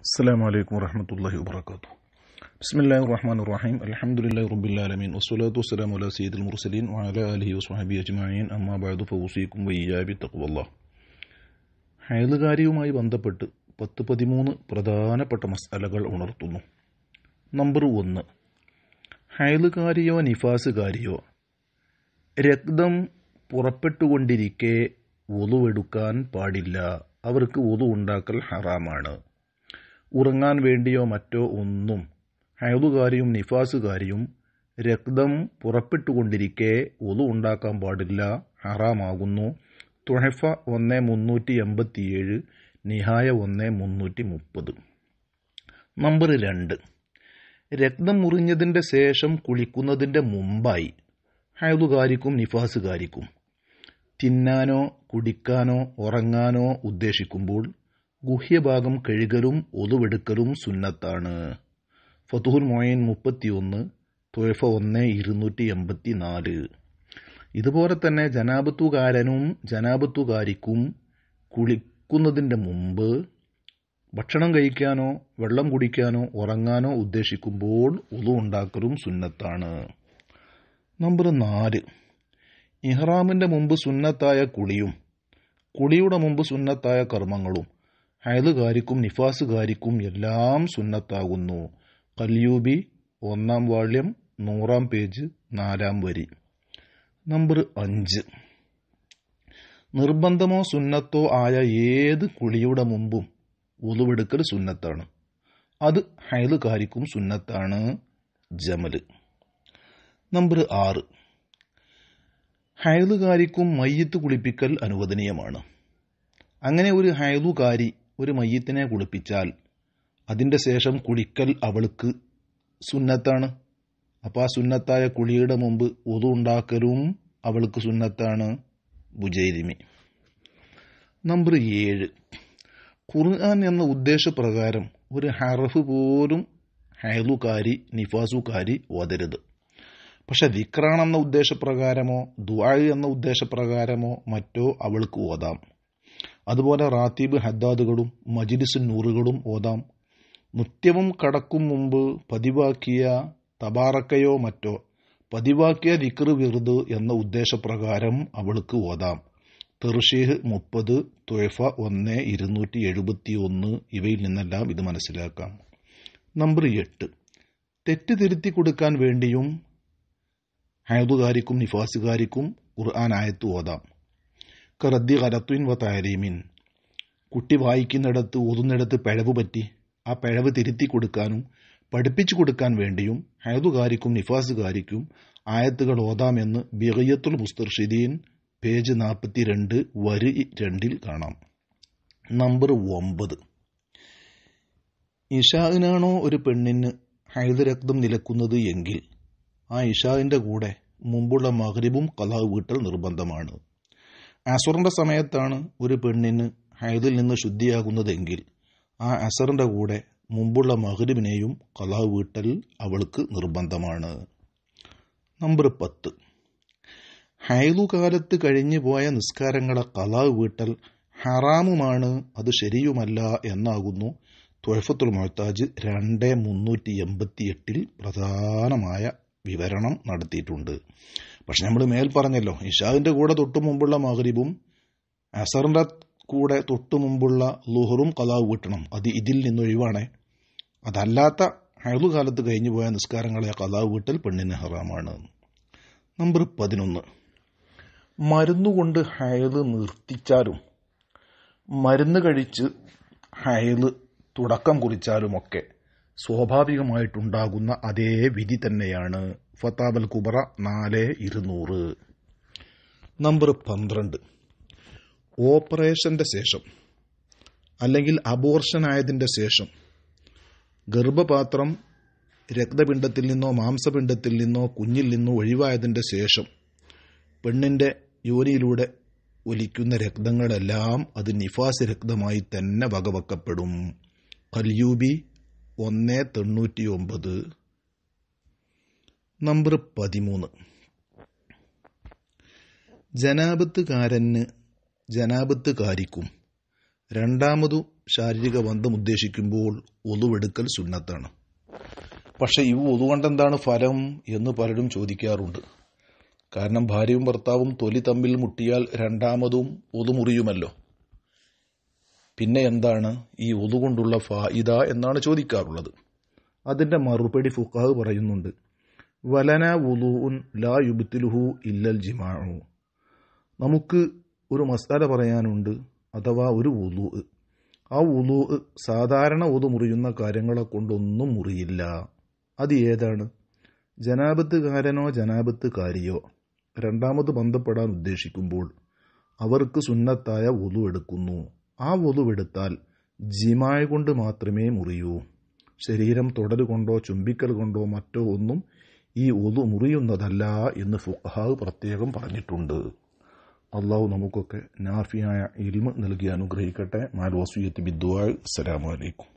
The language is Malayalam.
السلام عليكم ورحمة الله وبركاته بسم الله الرحمن الرحيم الحمد لله رب العالمين والصلاة والسلام على سيد المرسلين وعلى آله وصحبه أجمعين أما بعد فوصيكم وإياه بتقوى الله حيث ഹൈലുകാരിയുമായി ബന്ധപ്പെട്ട് പത്ത് പതിമൂന്ന് പ്രധാനപ്പെട്ട മസാലകൾ ഉണർത്തുന്നു നമ്പർ ഒന്ന് ഹൈലുകാരിയോ നിഫാസുകാരിയോ രക്തം പുറപ്പെട്ടുകൊണ്ടിരിക്കെ ഒതുവെടുക്കാൻ പാടില്ല അവർക്ക് ഒതു ഉണ്ടാക്കൽ ഹറാമാണ് ഉറങ്ങാൻ വേണ്ടിയോ മറ്റോ ഒന്നും ഹൈദുകാരിയും നിഫാസുകാരിയും രക്തം പുറപ്പെട്ടുകൊണ്ടിരിക്കെ ഒതു ഉണ്ടാക്കാൻ പാടില്ല ഹറാമാകുന്നു തുഹഫ ഒന്ന് മുന്നൂറ്റി എൺപത്തിയേഴ് നിഹായ ഒന്ന് മുന്നൂറ്റി മുപ്പത് നമ്പർ രണ്ട് രക്തം മുറിഞ്ഞതിൻ്റെ ശേഷം കുളിക്കുന്നതിൻ്റെ മുമ്പായി ഹൈദുകാരിക്കും നിഫാസുകാരിക്കും തിന്നാനോ കുടിക്കാനോ ഉറങ്ങാനോ ഉദ്ദേശിക്കുമ്പോൾ ഗുഹ്യഭാഗം കഴുകലും ഒതുവെടുക്കലും സുന്നത്താണ് ഫതുഹുൽ മൊയൻ മുപ്പത്തിയൊന്ന് തൊഴഫ ഒന്ന് ഇരുന്നൂറ്റി എൺപത്തി നാല് ഇതുപോലെ തന്നെ ജനാപത്തുകാരനും ജനാപത്തുകാരിക്കും കുളിക്കുന്നതിൻ്റെ മുമ്പ് ഭക്ഷണം കഴിക്കാനോ വെള്ളം കുടിക്കാനോ ഉറങ്ങാനോ ഉദ്ദേശിക്കുമ്പോൾ ഉതു ഉണ്ടാക്കലും സുന്നത്താണ് നമ്പർ നാല് ഇഹ്റാമിൻ്റെ മുമ്പ് സുന്നത്തായ കുളിയും കുളിയുടെ മുമ്പ് സുന്നത്തായ കർമ്മങ്ങളും ഹൈദുകാരിക്കും നിഫാസുകാരിക്കും എല്ലാം സുന്നത്താകുന്നു കല്യൂബി ഒന്നാം വാള്യം നൂറാം പേജ് നാലാം വരി നമ്പർ അഞ്ച് നിർബന്ധമോ സുന്നത്തോ ആയ ഏത് കുളിയുടെ മുമ്പും ഒതുവെടുക്കൽ സുന്നത്താണ് അത് ഹൈലുകാരിക്കും സുന്നത്താണ് ജമല് നമ്പർ ആറ് ഹൈലുകാരിക്കും മയ്യത്ത് കുളിപ്പിക്കൽ അനുവദനീയമാണ് അങ്ങനെ ഒരു ഹൈലുകാരി ഒരു മയ്യത്തിനെ കുളിപ്പിച്ചാൽ അതിൻ്റെ ശേഷം കുളിക്കൽ അവൾക്ക് സുന്നത്താണ് അപ്പോൾ ആ സുന്നത്തായ കുളിയുടെ മുമ്പ് ഒതു ഉണ്ടാക്കലും അവൾക്ക് സുന്നത്താണ് ബുജൈരിമി നമ്പർ ഏഴ് ഖുർആൻ എന്ന ഉദ്ദേശപ്രകാരം ഒരു ഹറഫ് പോലും ഹൈലുകാരി നിഫാസുകാരി ഓതരുത് പക്ഷെ വിക്രാൻ എന്ന ഉദ്ദേശപ്രകാരമോ ദുആ എന്ന ഉദ്ദേശപ്രകാരമോ മറ്റോ അവൾക്ക് ഓതാം അതുപോലെ റാത്തീബ് ഹദ്ദാദുകളും മജിലിസ് നൂറുകളും ഓതാം നിത്യവും കടക്കും മുമ്പ് പതിവാക്കിയ തബാറക്കയോ മറ്റോ പതിവാക്കിയ ദിക്ർ വിറുത് എന്ന ഉദ്ദേശപ്രകാരം അവൾക്ക് ഓതാം തെർഷീഹ് മുപ്പത് ത്വഫ ഒന്ന് ഇരുന്നൂറ്റി എഴുപത്തി ഒന്ന് ഇവയിൽ നിന്നെല്ലാം ഇത് മനസ്സിലാക്കാം നമ്പർ എട്ട് തെറ്റ് തിരുത്തി കൊടുക്കാൻ വേണ്ടിയും ഹൈദുകാരിക്കും നിഫാസുകാരിക്കും ഖുർആൻ ആയത്ത് ഓതാം കറദ്ദി കരത്തുൻ വ താരീമിൻ കുട്ടി വായിക്കുന്നിടത്ത് ഓതുന്നിടത്ത് പിഴവ് പറ്റി ആ പിഴവ് തിരുത്തി കൊടുക്കാനും പഠിപ്പിച്ചു കൊടുക്കാൻ വേണ്ടിയും ഹൈദുകാരിക്കും നിഫാസുകാരിക്കും ആയത്തുകൾ ഓതാമെന്ന് ബിഹയ്യത്തുൽ മുസ്തർഷിദീൻ പേജ് നാൽപ്പത്തി രണ്ട് വരി രണ്ടിൽ കാണാം നമ്പർ ഒമ്പത് ഇഷാഹിനാണോ ഒരു പെണ്ണിന് ഹൈദരക്തം നിലക്കുന്നത് എങ്കിൽ ആ ഇഷാവിൻ്റെ കൂടെ മുമ്പുള്ള മകരിവും കലാവ് വീട്ടൽ നിർബന്ധമാണ് അസുറിൻ്റെ സമയത്താണ് ഒരു പെണ്ണിന് ഹൈദിൽ നിന്ന് ശുദ്ധിയാകുന്നതെങ്കിൽ ആ അസറിന്റെ കൂടെ മുമ്പുള്ള മഹരിബിനെയും കലാ വീട്ടൽ അവൾക്ക് നിർബന്ധമാണ് നമ്പർ പത്ത് കാലത്ത് കഴിഞ്ഞു പോയ നിസ്കാരങ്ങളെ കലാ വീട്ടൽ ഹറാമുമാണ് അത് ശരിയുമല്ല എന്നാകുന്നു തൊഴഫത്തുൽ മൊഹത്താജ് രണ്ട് മുന്നൂറ്റി എൺപത്തി എട്ടിൽ പ്രധാനമായ വിവരണം നടത്തിയിട്ടുണ്ട് പക്ഷെ നമ്മൾ മേൽ പറഞ്ഞല്ലോ ഇഷാദിൻ്റെ കൂടെ തൊട്ടു മുമ്പുള്ള മഹ്രിബും അസറിന്റെ കൂടെ തൊട്ടു മുമ്പുള്ള ലുഹറും കലാവ് കിട്ടണം അത് ഇതിൽ നിന്നൊഴിവാണേ അതല്ലാത്ത അഴുതു കാലത്ത് കഴിഞ്ഞു പോയ നിസ്കാരങ്ങളെ കലാവ് വീട്ടൽ പെണ്ണിന് ഹറാമാണ് നമ്പർ പതിനൊന്ന് മരുന്നുകൊണ്ട് ഹയല് നിർത്തിച്ചാലും മരുന്ന് കഴിച്ച് ഹയല് തുടക്കം കുറിച്ചാലുമൊക്കെ സ്വാഭാവികമായിട്ടുണ്ടാകുന്ന അതേ വിധി തന്നെയാണ് ഫത്താബൽ കുബറ നാല് ഇരുന്നൂറ് നമ്പർ പന്ത്രണ്ട് ഓപ്പറേഷന്റെ ശേഷം അല്ലെങ്കിൽ അബോർഷൻ ആയതിന്റെ ശേഷം ഗർഭപാത്രം രക്തപിണ്ഡത്തിൽ നിന്നോ മാംസപിണ്ഡത്തിൽ നിന്നോ കുഞ്ഞിൽ നിന്നോ ഒഴിവായതിന്റെ ശേഷം പെണ്ണിന്റെ യോനിയിലൂടെ ഒലിക്കുന്ന രക്തങ്ങളെല്ലാം അത് നിഫാസ് രക്തമായി തന്നെ വകവെക്കപ്പെടും കല്യൂബി ഒന്ന് തൊണ്ണൂറ്റിയൊമ്പത് നമ്പർ പതിമൂന്ന് ജനാപത്തുകാരന് ജനാപത്തുകാരിക്കും രണ്ടാമതു ശാരീരിക ബന്ധം ഉദ്ദേശിക്കുമ്പോൾ ഒതുവെടുക്കൽ സുന്നത്താണ് പക്ഷേ ഈ ഒതു കൊണ്ടെന്താണ് ഫലം എന്ന് പലരും ചോദിക്കാറുണ്ട് കാരണം ഭാര്യയും ഭർത്താവും തൊലി തമ്മിൽ മുട്ടിയാൽ രണ്ടാമതും ഒതുമുറിയുമല്ലോ മുറിയുമല്ലോ പിന്നെ എന്താണ് ഈ ഒതുകൊണ്ടുള്ള കൊണ്ടുള്ള ഫായിദ എന്നാണ് ചോദിക്കാറുള്ളത് അതിൻ്റെ മറുപടി ഫുക്കാഹ് പറയുന്നുണ്ട് വലന വുലൂൻ ലാ യുബുത്തിലുഹു ഇല്ലൽ ജിമാഉ നമുക്ക് ഒരു മസാല പറയാനുണ്ട് അഥവാ ഒരു വുലു ആ വുലു സാധാരണ ഒതു മുറിയുന്ന കാര്യങ്ങളെ കൊണ്ടൊന്നും മുറിയില്ല അത് ഏതാണ് ജനാപത്തുകാരനോ ജനാപത്തുകാരിയോ രണ്ടാമത് ബന്ധപ്പെടാൻ ഉദ്ദേശിക്കുമ്പോൾ അവർക്ക് സുന്നത്തായ ഒതു എടുക്കുന്നു ആ എടുത്താൽ ജിമായ കൊണ്ട് മാത്രമേ മുറിയൂ ശരീരം തുടരുകൊണ്ടോ ചുംബിക്കൽ കൊണ്ടോ മറ്റോ ഒന്നും ഈ ഒതു മുറിയുന്നതല്ല എന്ന് ഫുഖാവ് പ്രത്യേകം പറഞ്ഞിട്ടുണ്ട് അള്ളാഹു നമുക്കൊക്കെ നാഫിയായ ഇൽമ നൽകി അനുഗ്രഹിക്കട്ടെ മാൽ വസൂയത്ത് ബിദ്വാൾ അസ്സലാമലൈക്കും